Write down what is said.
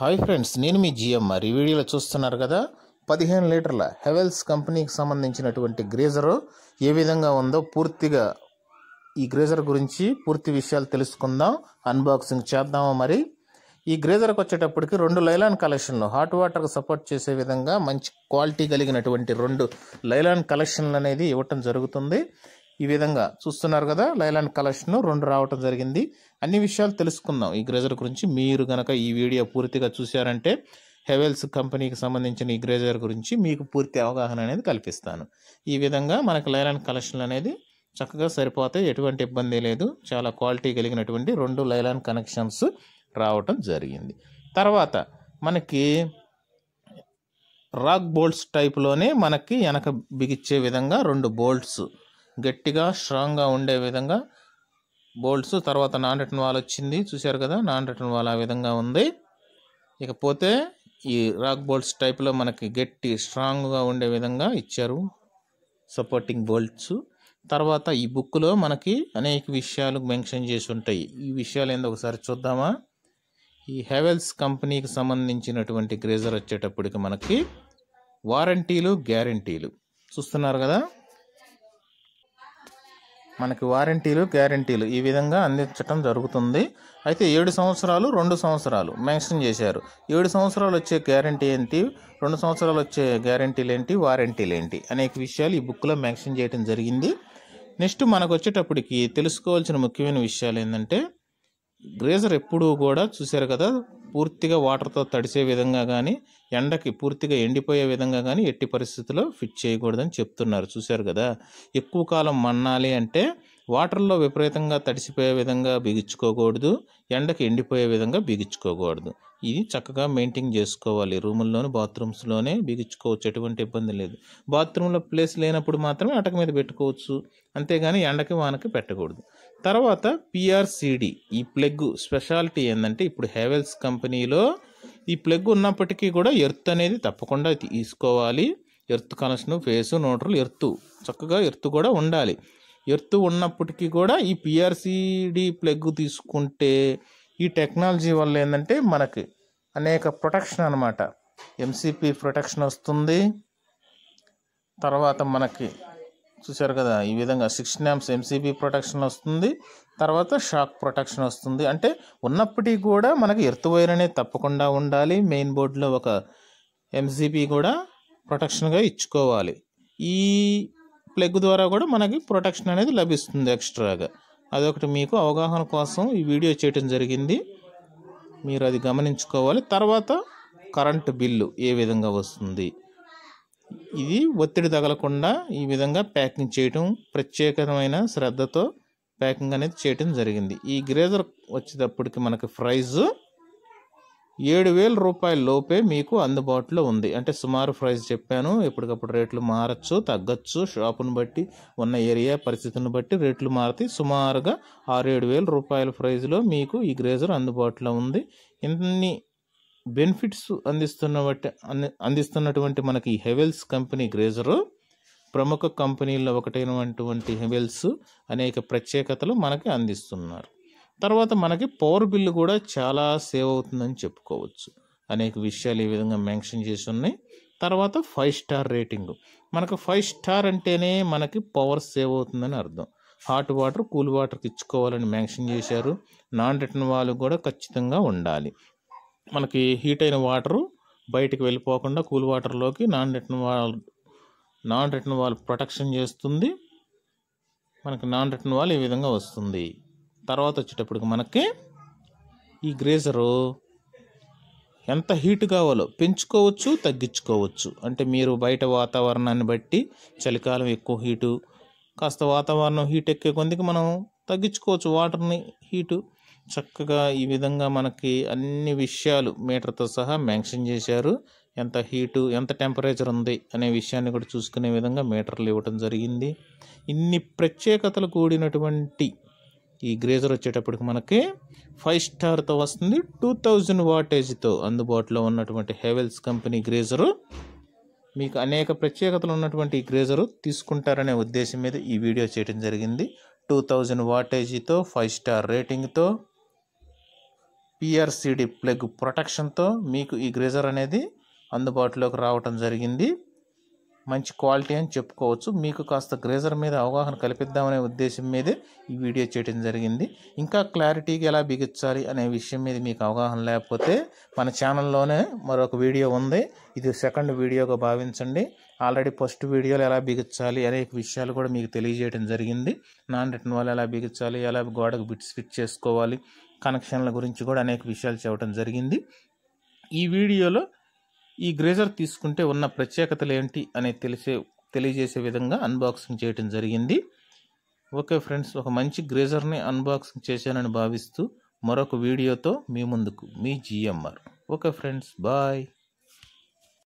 hi friends నేను మీ GMR ఈ వీడియోలో చూస్తున్నారు కదా పదిహేను లీటర్ల హెవెల్స్ కంపెనీకి సంబంధించినటువంటి గ్రేజరు ఏ విధంగా ఉందో పూర్తిగా ఈ గ్రేజర్ గురించి పూర్తి విషయాలు తెలుసుకుందాం అన్బాక్సింగ్ చేద్దాము మరి ఈ గ్రేజర్కి వచ్చేటప్పటికి రెండు లైలాన్ కలెక్షన్లు హాట్ వాటర్కి సపోర్ట్ చేసే విధంగా మంచి క్వాలిటీ కలిగినటువంటి రెండు లైలాన్ కలెక్షన్లు అనేది ఇవ్వటం జరుగుతుంది ఈ విధంగా చూస్తున్నారు కదా లైలాండ్ కలెక్షన్ రెండు రావటం జరిగింది అన్ని విషయాలు తెలుసుకుందాం ఈ గ్రేజర్ గురించి మీరు కనుక ఈ వీడియో పూర్తిగా చూశారంటే హెవెల్స్ కంపెనీకి సంబంధించిన ఈ గ్రేజర్ గురించి మీకు పూర్తి అవగాహన అనేది కల్పిస్తాను ఈ విధంగా మనకు లైలాండ్ కలెక్షన్లు అనేది చక్కగా సరిపోతాయి ఎటువంటి ఇబ్బంది లేదు చాలా క్వాలిటీ కలిగినటువంటి రెండు లైలాన్ కనెక్షన్స్ రావటం జరిగింది తర్వాత మనకి రాక్ బోల్ట్స్ టైప్లోనే మనకి వెనక బిగిచ్చే విధంగా రెండు బోల్ట్స్ గట్టిగా స్ట్రాంగ్గా ఉండే విధంగా బోల్ట్స్ తర్వాత నాన్ రిటర్న్ వాల్ వచ్చింది చూశారు కదా నాన్ రిటర్న్ వాల్ ఆ విధంగా ఉంది ఇకపోతే ఈ రాక్ బోల్ట్స్ టైప్లో మనకి గట్టి స్ట్రాంగ్గా ఉండే విధంగా ఇచ్చారు సపోర్టింగ్ బోల్ట్స్ తర్వాత ఈ బుక్లో మనకి అనేక విషయాలు మెన్షన్ చేసి ఉంటాయి ఈ విషయాలు ఏందో ఒకసారి చూద్దామా ఈ హెవెల్స్ కంపెనీకి సంబంధించినటువంటి గ్రేజర్ వచ్చేటప్పటికి మనకి వారంటీలు గ్యారంటీలు చూస్తున్నారు కదా మనకి వారంటీలు గ్యారంటీలు ఈ విధంగా అందించడం జరుగుతుంది అయితే ఏడు సంవత్సరాలు రెండు సంవత్సరాలు మెన్షన్ చేశారు ఏడు సంవత్సరాలు వచ్చే గ్యారంటీ ఏంటి రెండు సంవత్సరాలు వచ్చే గ్యారంటీలు ఏంటి వారంటీలు ఏంటి అనేక విషయాలు ఈ బుక్లో మెన్షన్ చేయడం జరిగింది నెక్స్ట్ మనకు వచ్చేటప్పటికి తెలుసుకోవాల్సిన ముఖ్యమైన విషయాలు ఏంటంటే గ్రేజర్ ఎప్పుడూ కూడా చూశారు కదా పూర్తిగా వాటర్తో తడిసే విధంగా కానీ ఎండకి పూర్తిగా ఎండిపోయే విధంగా కానీ ఎట్టి పరిస్థితుల్లో ఫిట్ చేయకూడదని చెప్తున్నారు చూశారు కదా ఎక్కువ కాలం మన్నాలి అంటే వాటర్లో విపరీతంగా తడిసిపోయే విధంగా బిగించుకోకూడదు ఎండకి ఎండిపోయే విధంగా బిగించుకోకూడదు ఇది చక్కగా మెయింటైన్ చేసుకోవాలి రూముల్లోనే బాత్రూమ్స్లోనే బిగించుకోవచ్చు ఎటువంటి ఇబ్బంది లేదు బాత్రూంలో ప్లేస్ లేనప్పుడు మాత్రమే అటక మీద పెట్టుకోవచ్చు అంతేగాని ఎండకి వానకి పెట్టకూడదు తర్వాత పిఆర్సిడి ఈ ప్లగ్ స్పెషాలిటీ ఏంటంటే ఇప్పుడు హెవెల్స్ కంపెనీలో ఈ ప్లగ్ ఉన్నప్పటికీ కూడా ఎర్త్ అనేది తప్పకుండా తీసుకోవాలి ఎర్త్ కనెక్షన్ ఫేసు నోటర్లు ఎర్త్ చక్కగా ఎర్త్ కూడా ఉండాలి ఎర్త్ ఉన్నప్పటికీ కూడా ఈ పిఆర్సిడి ప్లగ్ తీసుకుంటే ఈ టెక్నాలజీ వల్ల ఏంటంటే మనకి అనేక ప్రొటెక్షన్ అనమాట ఎంసీపీ ప్రొటెక్షన్ వస్తుంది తర్వాత మనకి చూసారు కదా ఈ విధంగా సిక్స్ న్యామ్స్ ఎంసీబీ ప్రొటెక్షన్ వస్తుంది తర్వాత షాక్ ప్రొటెక్షన్ వస్తుంది అంటే ఉన్నప్పటికీ కూడా మనకి ఎర్త్ వైర్ అనేది తప్పకుండా ఉండాలి మెయిన్ బోర్డులో ఒక ఎంసీబీ కూడా ప్రొటెక్షన్గా ఇచ్చుకోవాలి ఈ ప్లగ్ ద్వారా కూడా మనకి ప్రొటెక్షన్ అనేది లభిస్తుంది ఎక్స్ట్రాగా అదొకటి మీకు అవగాహన కోసం ఈ వీడియో చేయటం జరిగింది మీరు అది గమనించుకోవాలి తర్వాత కరెంటు బిల్లు ఏ విధంగా వస్తుంది ఇది ఒత్తిడి తగలకుండా ఈ విధంగా ప్యాకింగ్ చేయటం ప్రత్యేకమైన శ్రద్ధతో ప్యాకింగ్ అనేది చేయటం జరిగింది ఈ గ్రేజర్ వచ్చేటప్పటికి మనకి ప్రైజు ఏడు వేల రూపాయల లోపే మీకు అందుబాటులో ఉంది అంటే సుమారు ప్రైస్ చెప్పాను ఎప్పటికప్పుడు రేట్లు మారచ్చు తగ్గచ్చు షాపును బట్టి ఉన్న ఏరియా పరిస్థితిని బట్టి రేట్లు మారుతాయి సుమారుగా ఆరు ఏడు వేల రూపాయల ప్రైజ్లో మీకు ఈ గ్రేజర్ అందుబాటులో ఉంది ఇన్ని బెనిఫిట్స్ అందిస్తున్న అందిస్తున్నటువంటి మనకి హెవెల్స్ కంపెనీ గ్రేజరు ప్రముఖ కంపెనీల్లో ఒకటైనటువంటి హెవెల్స్ అనేక ప్రత్యేకతలు మనకి అందిస్తున్నారు తర్వాత మనకి పవర్ బిల్లు కూడా చాలా సేవ్ అవుతుందని చెప్పుకోవచ్చు అనేక విషయాలు ఈ విధంగా మెన్షన్ చేసి ఉన్నాయి తర్వాత ఫైవ్ స్టార్ రేటింగ్ మనకు ఫైవ్ స్టార్ అంటేనే మనకి పవర్ సేవ్ అవుతుందని అర్థం హాట్ వాటర్ కూల్ వాటర్కి ఇచ్చుకోవాలని మెన్షన్ చేశారు నాన్ రిటర్న్ వాళ్ళు కూడా ఖచ్చితంగా ఉండాలి మనకి హీట్ అయిన వాటరు బయటికి వెళ్ళిపోకుండా కూల్ వాటర్లోకి non return valve non return valve protection చేస్తుంది మనకి నాన్ రిటర్న్ వాల్ ఈ విధంగా వస్తుంది తర్వాత వచ్చేటప్పటికి మనకి ఈ గ్రేజరు ఎంత హీట్ కావాలో పెంచుకోవచ్చు తగ్గించుకోవచ్చు అంటే మీరు బయట వాతావరణాన్ని బట్టి చలికాలం ఎక్కువ హీటు కాస్త వాతావరణం హీట్ ఎక్కే కొద్దికి మనం తగ్గించుకోవచ్చు వాటర్ని హీటు చక్కగా ఈ విధంగా మనకి అన్ని విషయాలు మీటర్తో సహా మెన్షన్ చేశారు ఎంత హీటు ఎంత టెంపరేచర్ ఉంది అనే విషయాన్ని కూడా చూసుకునే విధంగా మీటర్లు ఇవ్వటం జరిగింది ఇన్ని ప్రత్యేకతలు కూడినటువంటి ఈ గ్రేజర్ వచ్చేటప్పటికి మనకి ఫైవ్ స్టార్తో వస్తుంది టూ థౌజండ్ వాటేజ్తో అందుబాటులో ఉన్నటువంటి హెవెల్స్ కంపెనీ గ్రేజరు మీకు అనేక ప్రత్యేకతలు ఉన్నటువంటి ఈ గ్రేజరు తీసుకుంటారనే ఉద్దేశం మీద ఈ వీడియో చేయడం జరిగింది టూ థౌజండ్ వాటేజీతో ఫైవ్ స్టార్ రేటింగ్తో పిఆర్సిడి ప్లగ్ ప్రొటెక్షన్తో మీకు ఈ గ్రేజర్ అనేది అందుబాటులోకి రావటం జరిగింది మంచి క్వాలిటీ అని చెప్పుకోవచ్చు మీకు కాస్త గ్రేజర్ మీద అవగాహన కల్పిద్దామనే ఉద్దేశం మీదే ఈ వీడియో చేయడం జరిగింది ఇంకా క్లారిటీగా ఎలా బిగించాలి అనే విషయం మీద మీకు అవగాహన లేకపోతే మన ఛానల్లోనే మరొక వీడియో ఉంది ఇది సెకండ్ వీడియోగా భావించండి ఆల్రెడీ ఫస్ట్ వీడియోలు ఎలా బిగించాలి అనే విషయాలు కూడా మీకు తెలియజేయడం జరిగింది నాన్ రిటర్న్ వాళ్ళు ఎలా బిగించాలి ఎలా గోడకు బిట్స్ ఫిట్ చేసుకోవాలి కనెక్షన్ల గురించి కూడా అనేక విషయాలు చెప్పడం జరిగింది ఈ వీడియోలో ఈ గ్రేజర్ తీసుకుంటే ఉన్న ప్రత్యేకతలు ఏంటి అనే తెలిసే తెలియజేసే విధంగా అన్బాక్సింగ్ చేయడం జరిగింది ఓకే ఫ్రెండ్స్ ఒక మంచి గ్రేజర్ని అన్బాక్సింగ్ చేశానని భావిస్తూ మరొక వీడియోతో మీ ముందుకు మీ జిఎంఆర్ ఓకే ఫ్రెండ్స్ బాయ్